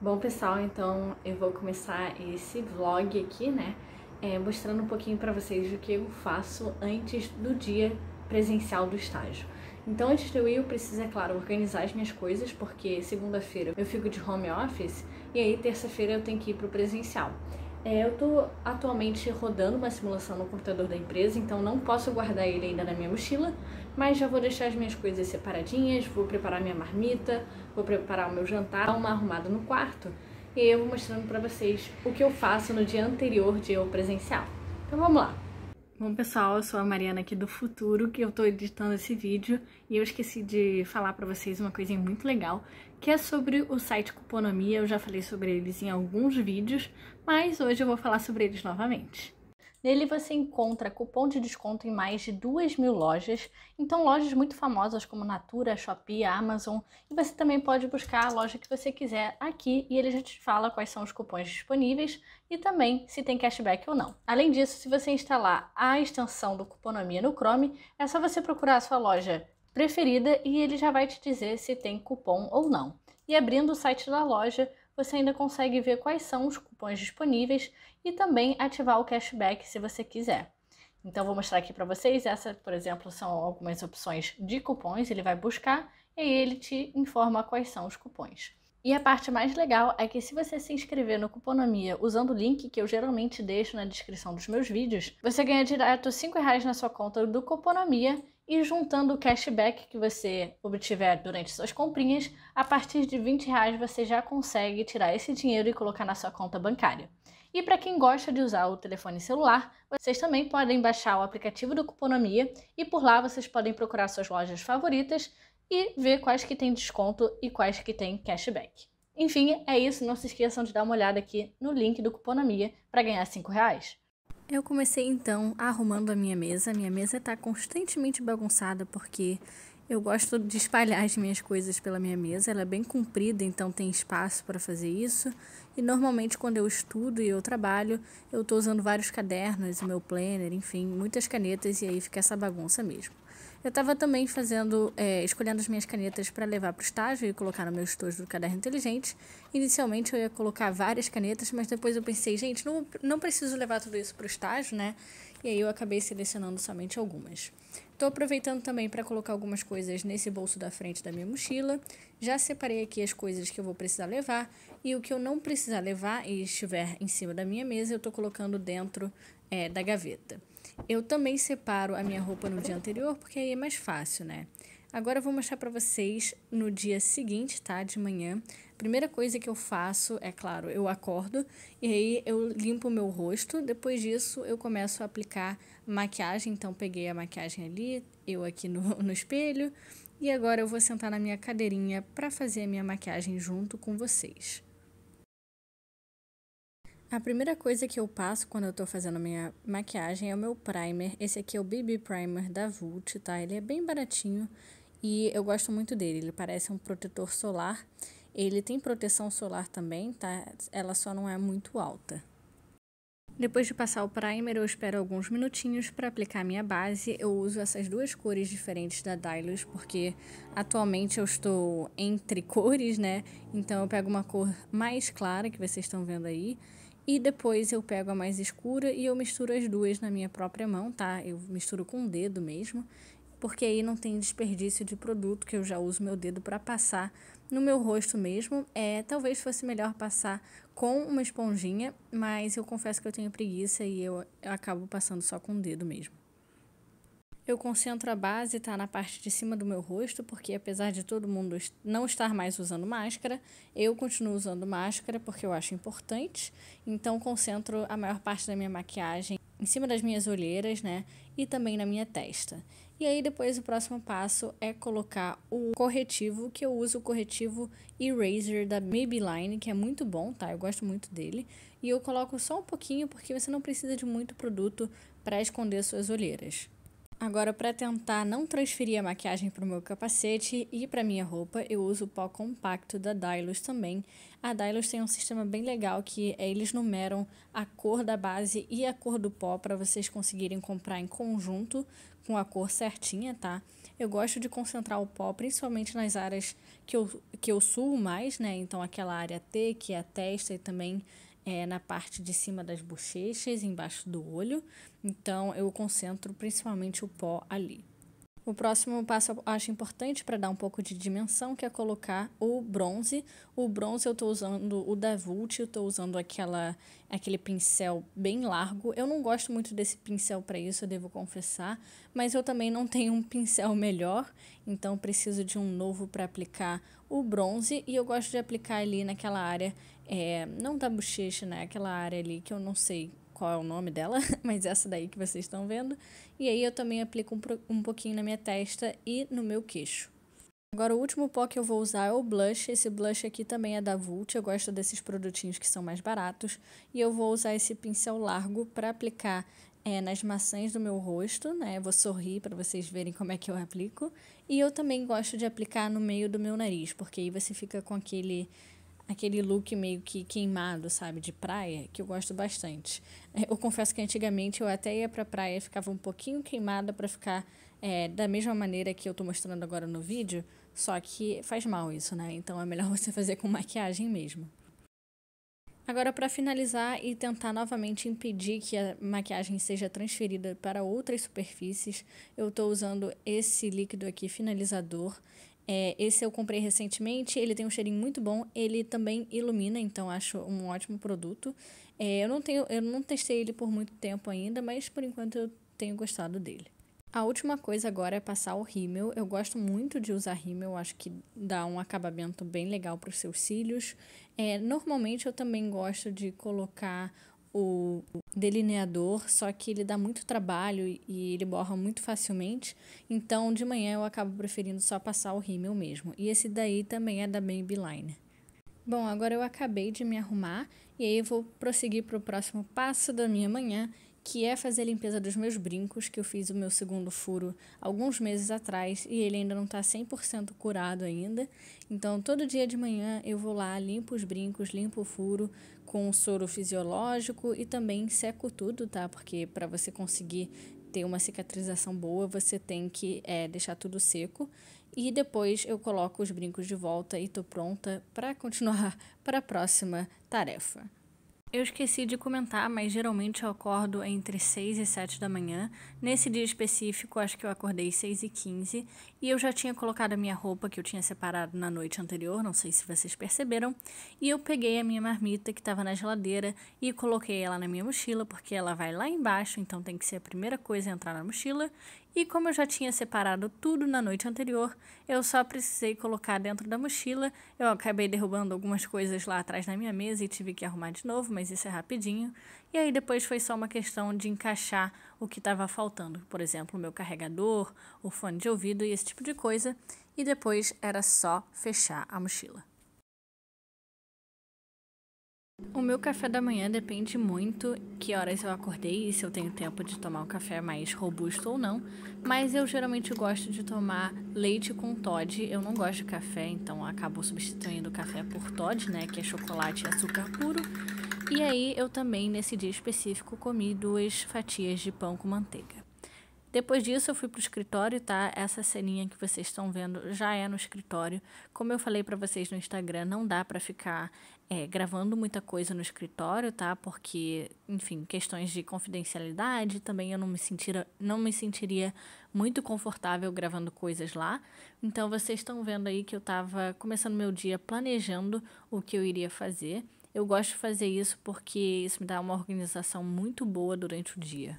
Bom, pessoal, então eu vou começar esse vlog aqui, né? É, mostrando um pouquinho para vocês o que eu faço antes do dia presencial do estágio. Então, antes de eu ir, eu preciso, é claro, organizar as minhas coisas, porque segunda-feira eu fico de home office e aí terça-feira eu tenho que ir pro presencial. É, eu estou atualmente rodando uma simulação no computador da empresa, então não posso guardar ele ainda na minha mochila, mas já vou deixar as minhas coisas separadinhas, vou preparar minha marmita, vou preparar o meu jantar, uma arrumada no quarto, e eu vou mostrando para vocês o que eu faço no dia anterior de eu presencial. Então vamos lá! Bom pessoal, eu sou a Mariana aqui do futuro, que eu tô editando esse vídeo e eu esqueci de falar para vocês uma coisinha muito legal, que é sobre o site Cuponomia. Eu já falei sobre eles em alguns vídeos, mas hoje eu vou falar sobre eles novamente. Nele você encontra cupom de desconto em mais de 2 mil lojas, então lojas muito famosas como Natura, Shopee, Amazon, e você também pode buscar a loja que você quiser aqui e ele já te fala quais são os cupons disponíveis e também se tem cashback ou não. Além disso, se você instalar a extensão do Cuponomia no Chrome, é só você procurar a sua loja preferida e ele já vai te dizer se tem cupom ou não. E abrindo o site da loja, você ainda consegue ver quais são os cupons disponíveis e também ativar o cashback se você quiser. Então vou mostrar aqui para vocês, essa, por exemplo, são algumas opções de cupons, ele vai buscar e ele te informa quais são os cupons. E a parte mais legal é que se você se inscrever no Cuponomia usando o link que eu geralmente deixo na descrição dos meus vídeos, você ganha direto R$ reais na sua conta do Cuponomia e juntando o cashback que você obtiver durante suas comprinhas, a partir de 20 reais você já consegue tirar esse dinheiro e colocar na sua conta bancária. E para quem gosta de usar o telefone celular, vocês também podem baixar o aplicativo do Cuponomia e por lá vocês podem procurar suas lojas favoritas e ver quais que tem desconto e quais que tem cashback. Enfim, é isso. Não se esqueçam de dar uma olhada aqui no link do Cuponomia para ganhar 5 reais. Eu comecei então arrumando a minha mesa. Minha mesa está constantemente bagunçada porque eu gosto de espalhar as minhas coisas pela minha mesa. Ela é bem comprida, então tem espaço para fazer isso. E normalmente quando eu estudo e eu trabalho, eu estou usando vários cadernos, o meu planner, enfim, muitas canetas e aí fica essa bagunça mesmo. Eu estava também fazendo, é, escolhendo as minhas canetas para levar para o estágio e colocar no meu estojo do caderno inteligente. Inicialmente eu ia colocar várias canetas, mas depois eu pensei, gente, não, não preciso levar tudo isso para o estágio, né? E aí eu acabei selecionando somente algumas. Estou aproveitando também para colocar algumas coisas nesse bolso da frente da minha mochila. Já separei aqui as coisas que eu vou precisar levar e o que eu não precisar levar e estiver em cima da minha mesa, eu estou colocando dentro é, da gaveta. Eu também separo a minha roupa no dia anterior, porque aí é mais fácil, né? Agora eu vou mostrar para vocês no dia seguinte, tá? De manhã. Primeira coisa que eu faço, é claro, eu acordo e aí eu limpo o meu rosto. Depois disso, eu começo a aplicar maquiagem. Então, peguei a maquiagem ali, eu aqui no, no espelho. E agora eu vou sentar na minha cadeirinha para fazer a minha maquiagem junto com vocês. A primeira coisa que eu passo quando eu tô fazendo minha maquiagem é o meu primer. Esse aqui é o BB Primer da Vult, tá? Ele é bem baratinho e eu gosto muito dele. Ele parece um protetor solar. Ele tem proteção solar também, tá? Ela só não é muito alta. Depois de passar o primer, eu espero alguns minutinhos para aplicar a minha base. Eu uso essas duas cores diferentes da Dylos, porque atualmente eu estou entre cores, né? Então eu pego uma cor mais clara, que vocês estão vendo aí, e depois eu pego a mais escura e eu misturo as duas na minha própria mão, tá? Eu misturo com o dedo mesmo, porque aí não tem desperdício de produto que eu já uso meu dedo para passar no meu rosto mesmo. É, talvez fosse melhor passar com uma esponjinha, mas eu confesso que eu tenho preguiça e eu, eu acabo passando só com o dedo mesmo. Eu concentro a base, tá na parte de cima do meu rosto, porque apesar de todo mundo não estar mais usando máscara, eu continuo usando máscara porque eu acho importante. Então concentro a maior parte da minha maquiagem em cima das minhas olheiras, né? E também na minha testa. E aí depois o próximo passo é colocar o corretivo, que eu uso o corretivo Eraser da Maybelline, que é muito bom, tá? Eu gosto muito dele. E eu coloco só um pouquinho porque você não precisa de muito produto para esconder suas olheiras. Agora, para tentar não transferir a maquiagem para o meu capacete e para minha roupa, eu uso o pó compacto da Dylos também. A Dylos tem um sistema bem legal que eles numeram a cor da base e a cor do pó para vocês conseguirem comprar em conjunto com a cor certinha, tá? Eu gosto de concentrar o pó principalmente nas áreas que eu, que eu suo mais, né? Então, aquela área T, que é a testa e também é, na parte de cima das bochechas, embaixo do olho. Então eu concentro principalmente o pó ali. O próximo passo eu acho importante para dar um pouco de dimensão, que é colocar o bronze. O bronze eu estou usando o da Vult, eu estou usando aquela, aquele pincel bem largo. Eu não gosto muito desse pincel para isso, eu devo confessar, mas eu também não tenho um pincel melhor, então preciso de um novo para aplicar o bronze. E eu gosto de aplicar ali naquela área, é, não da bochecha, né? Aquela área ali que eu não sei qual é o nome dela, mas essa daí que vocês estão vendo. E aí eu também aplico um, um pouquinho na minha testa e no meu queixo. Agora o último pó que eu vou usar é o blush, esse blush aqui também é da Vult, eu gosto desses produtinhos que são mais baratos. E eu vou usar esse pincel largo para aplicar é, nas maçãs do meu rosto, né? vou sorrir para vocês verem como é que eu aplico. E eu também gosto de aplicar no meio do meu nariz, porque aí você fica com aquele aquele look meio que queimado, sabe, de praia, que eu gosto bastante. É, eu confesso que antigamente eu até ia pra praia e ficava um pouquinho queimada para ficar é, da mesma maneira que eu tô mostrando agora no vídeo, só que faz mal isso, né? Então é melhor você fazer com maquiagem mesmo. Agora, para finalizar e tentar novamente impedir que a maquiagem seja transferida para outras superfícies, eu estou usando esse líquido aqui finalizador. É, esse eu comprei recentemente, ele tem um cheirinho muito bom, ele também ilumina, então acho um ótimo produto. É, eu, não tenho, eu não testei ele por muito tempo ainda, mas por enquanto eu tenho gostado dele. A última coisa agora é passar o rímel. Eu gosto muito de usar rímel, acho que dá um acabamento bem legal para os seus cílios. É, normalmente eu também gosto de colocar o delineador, só que ele dá muito trabalho e ele borra muito facilmente. Então, de manhã eu acabo preferindo só passar o rímel mesmo. E esse daí também é da Babyline. Bom, agora eu acabei de me arrumar e aí eu vou prosseguir para o próximo passo da minha manhã, que é fazer a limpeza dos meus brincos, que eu fiz o meu segundo furo alguns meses atrás e ele ainda não está 100% curado ainda. Então, todo dia de manhã eu vou lá, limpo os brincos, limpo o furo com soro fisiológico e também seco tudo, tá? Porque para você conseguir ter uma cicatrização boa, você tem que é, deixar tudo seco. E depois eu coloco os brincos de volta e tô pronta para continuar para a próxima tarefa. Eu esqueci de comentar, mas geralmente eu acordo entre 6 e 7 da manhã. Nesse dia específico, acho que eu acordei 6 e 15 e eu já tinha colocado a minha roupa que eu tinha separado na noite anterior, não sei se vocês perceberam. E eu peguei a minha marmita que estava na geladeira e coloquei ela na minha mochila, porque ela vai lá embaixo, então tem que ser a primeira coisa a entrar na mochila. E como eu já tinha separado tudo na noite anterior, eu só precisei colocar dentro da mochila. Eu acabei derrubando algumas coisas lá atrás na minha mesa e tive que arrumar de novo, mas isso é rapidinho. E aí depois foi só uma questão de encaixar o que estava faltando, por exemplo, o meu carregador, o fone de ouvido e esse tipo de coisa. E depois era só fechar a mochila. O meu café da manhã depende muito que horas eu acordei e se eu tenho tempo de tomar um café mais robusto ou não, mas eu geralmente gosto de tomar leite com Todd. Eu não gosto de café, então acabo substituindo o café por Todd, né, que é chocolate e açúcar puro. E aí eu também nesse dia específico comi duas fatias de pão com manteiga. Depois disso, eu fui pro escritório, tá? Essa ceninha que vocês estão vendo já é no escritório. Como eu falei para vocês no Instagram, não dá para ficar é, gravando muita coisa no escritório, tá? Porque, enfim, questões de confidencialidade, também eu não me, sentira, não me sentiria muito confortável gravando coisas lá. Então, vocês estão vendo aí que eu estava começando meu dia planejando o que eu iria fazer. Eu gosto de fazer isso porque isso me dá uma organização muito boa durante o dia.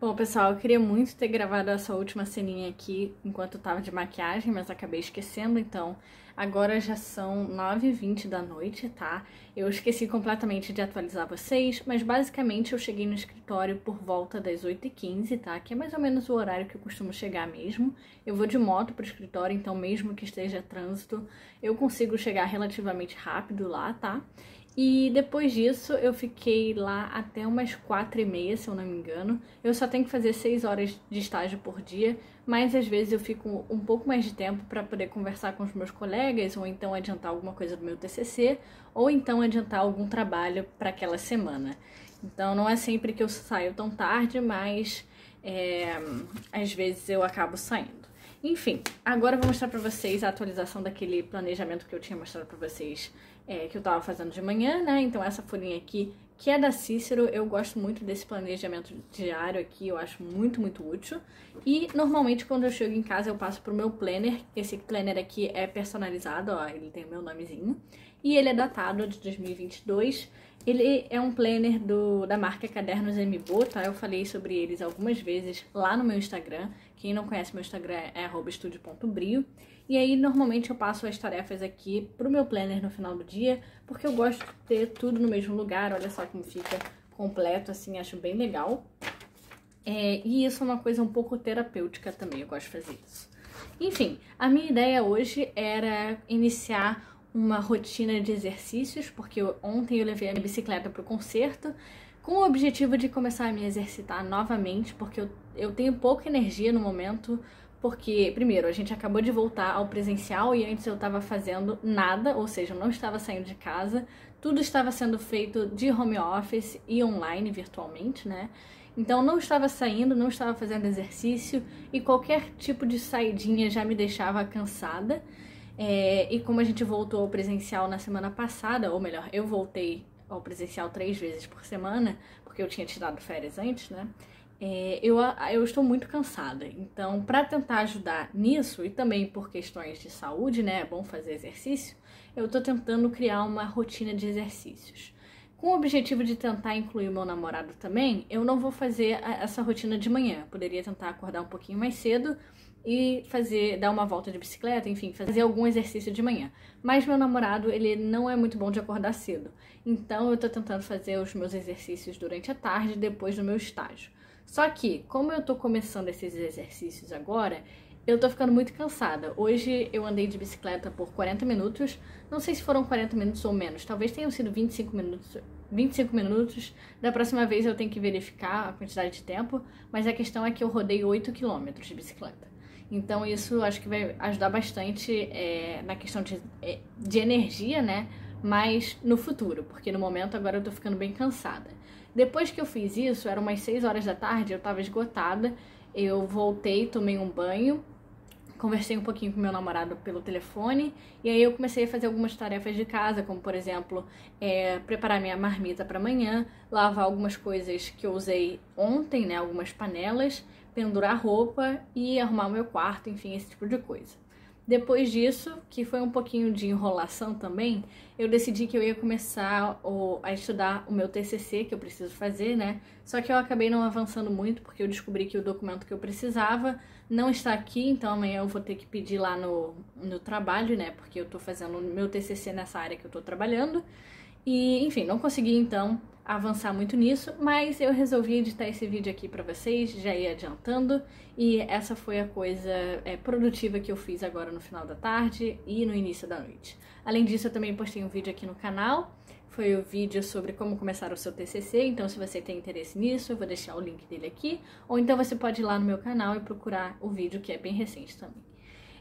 Bom, pessoal, eu queria muito ter gravado essa última ceninha aqui enquanto eu tava de maquiagem, mas acabei esquecendo, então agora já são 9h20 da noite, tá? Eu esqueci completamente de atualizar vocês, mas basicamente eu cheguei no escritório por volta das 8h15, tá? Que é mais ou menos o horário que eu costumo chegar mesmo. Eu vou de moto pro escritório, então mesmo que esteja trânsito, eu consigo chegar relativamente rápido lá, tá? E depois disso eu fiquei lá até umas quatro e meia, se eu não me engano. Eu só tenho que fazer seis horas de estágio por dia, mas às vezes eu fico um pouco mais de tempo para poder conversar com os meus colegas, ou então adiantar alguma coisa do meu TCC, ou então adiantar algum trabalho para aquela semana. Então não é sempre que eu saio tão tarde, mas é, às vezes eu acabo saindo. Enfim, agora eu vou mostrar pra vocês a atualização daquele planejamento que eu tinha mostrado pra vocês é, que eu tava fazendo de manhã, né? Então essa folhinha aqui, que é da Cícero, eu gosto muito desse planejamento diário aqui, eu acho muito, muito útil. E normalmente quando eu chego em casa eu passo pro meu planner, esse planner aqui é personalizado, ó, ele tem o meu nomezinho e ele é datado de 2022. Ele é um planner do, da marca Cadernos MBO, tá? Eu falei sobre eles algumas vezes lá no meu Instagram. Quem não conhece meu Instagram é estúdio.brio. E aí, normalmente, eu passo as tarefas aqui pro meu planner no final do dia, porque eu gosto de ter tudo no mesmo lugar. Olha só como fica completo, assim, acho bem legal. É, e isso é uma coisa um pouco terapêutica também, eu gosto de fazer isso. Enfim, a minha ideia hoje era iniciar uma rotina de exercícios, porque ontem eu levei a minha bicicleta para o concerto, com o objetivo de começar a me exercitar novamente, porque eu, eu tenho pouca energia no momento, porque, primeiro, a gente acabou de voltar ao presencial e antes eu estava fazendo nada, ou seja, eu não estava saindo de casa, tudo estava sendo feito de home office e online, virtualmente, né? Então não estava saindo, não estava fazendo exercício e qualquer tipo de saidinha já me deixava cansada. É, e como a gente voltou ao presencial na semana passada, ou melhor, eu voltei ao presencial três vezes por semana, porque eu tinha tirado férias antes, né? É, eu, eu estou muito cansada. Então, para tentar ajudar nisso e também por questões de saúde, né? É bom fazer exercício. Eu estou tentando criar uma rotina de exercícios. Com o objetivo de tentar incluir o meu namorado também, eu não vou fazer essa rotina de manhã. Eu poderia tentar acordar um pouquinho mais cedo e fazer dar uma volta de bicicleta, enfim, fazer algum exercício de manhã. Mas meu namorado, ele não é muito bom de acordar cedo. Então eu tô tentando fazer os meus exercícios durante a tarde, depois do meu estágio. Só que, como eu tô começando esses exercícios agora, eu tô ficando muito cansada. Hoje eu andei de bicicleta por 40 minutos. Não sei se foram 40 minutos ou menos. Talvez tenham sido 25 minutos. 25 minutos. Da próxima vez eu tenho que verificar a quantidade de tempo, mas a questão é que eu rodei 8 quilômetros de bicicleta. Então isso acho que vai ajudar bastante é, na questão de, é, de energia, né? Mas no futuro, porque no momento agora eu tô ficando bem cansada. Depois que eu fiz isso, eram umas 6 horas da tarde, eu tava esgotada. Eu voltei, tomei um banho, conversei um pouquinho com meu namorado pelo telefone e aí eu comecei a fazer algumas tarefas de casa, como por exemplo, é, preparar minha marmita para amanhã, lavar algumas coisas que eu usei ontem, né, algumas panelas, pendurar roupa e arrumar meu quarto, enfim, esse tipo de coisa. Depois disso, que foi um pouquinho de enrolação também, eu decidi que eu ia começar a estudar o meu TCC, que eu preciso fazer, né? Só que eu acabei não avançando muito, porque eu descobri que o documento que eu precisava não está aqui, então amanhã eu vou ter que pedir lá no, no trabalho, né? Porque eu tô fazendo o meu TCC nessa área que eu tô trabalhando. E, enfim, não consegui então avançar muito nisso, mas eu resolvi editar esse vídeo aqui para vocês, já ia adiantando, e essa foi a coisa é, produtiva que eu fiz agora no final da tarde e no início da noite. Além disso, eu também postei um vídeo aqui no canal, foi o vídeo sobre como começar o seu TCC, então se você tem interesse nisso, eu vou deixar o link dele aqui, ou então você pode ir lá no meu canal e procurar o vídeo que é bem recente também.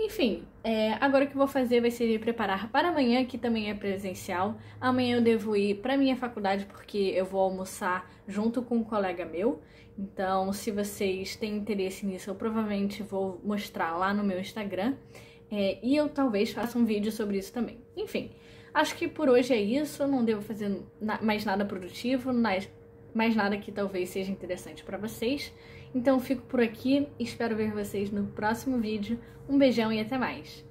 Enfim, é, agora o que vou fazer vai ser me preparar para amanhã, que também é presencial. Amanhã eu devo ir para minha faculdade porque eu vou almoçar junto com um colega meu. Então, se vocês têm interesse nisso, eu provavelmente vou mostrar lá no meu Instagram. É, e eu talvez faça um vídeo sobre isso também. Enfim, acho que por hoje é isso. Não devo fazer mais nada produtivo, mas mais nada que talvez seja interessante para vocês. Então fico por aqui, espero ver vocês no próximo vídeo. Um beijão e até mais!